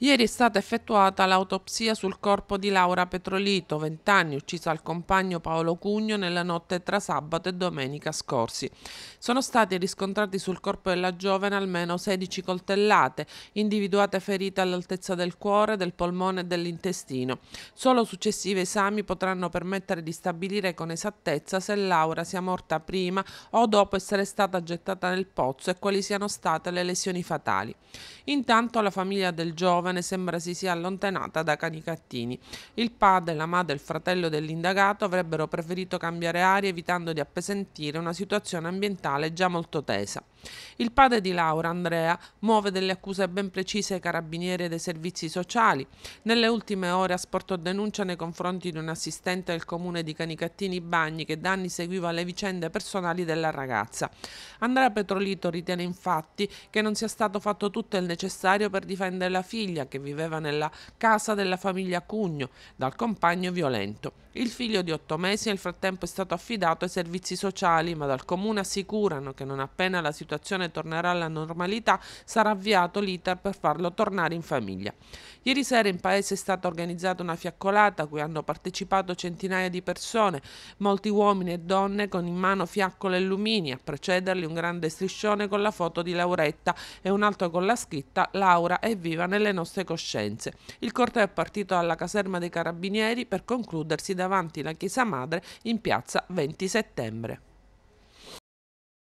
Ieri è stata effettuata l'autopsia sul corpo di Laura Petrolito, 20 anni, uccisa al compagno Paolo Cugno nella notte tra sabato e domenica scorsi. Sono stati riscontrati sul corpo della giovane almeno 16 coltellate, individuate ferite all'altezza del cuore, del polmone e dell'intestino. Solo successivi esami potranno permettere di stabilire con esattezza se Laura sia morta prima o dopo essere stata gettata nel pozzo e quali siano state le lesioni fatali. Intanto la famiglia del giovane giovane sembra si sia allontanata da cani cattini. Il padre, la madre e il fratello dell'indagato avrebbero preferito cambiare aria evitando di appesantire una situazione ambientale già molto tesa. Il padre di Laura, Andrea, muove delle accuse ben precise ai carabinieri e ai servizi sociali. Nelle ultime ore ha sporto denuncia nei confronti di un assistente del comune di Canicattini Bagni che da anni seguiva le vicende personali della ragazza. Andrea Petrolito ritiene infatti che non sia stato fatto tutto il necessario per difendere la figlia che viveva nella casa della famiglia Cugno dal compagno violento. Il figlio di otto mesi nel frattempo è stato affidato ai servizi sociali, ma dal comune assicurano che non appena la situazione situazione tornerà alla normalità, sarà avviato l'iter per farlo tornare in famiglia. Ieri sera in paese è stata organizzata una fiaccolata a cui hanno partecipato centinaia di persone, molti uomini e donne con in mano fiaccole e lumini, a precederli un grande striscione con la foto di Lauretta e un altro con la scritta Laura è viva nelle nostre coscienze. Il corteo è partito dalla caserma dei carabinieri per concludersi davanti la chiesa madre in piazza 20 settembre.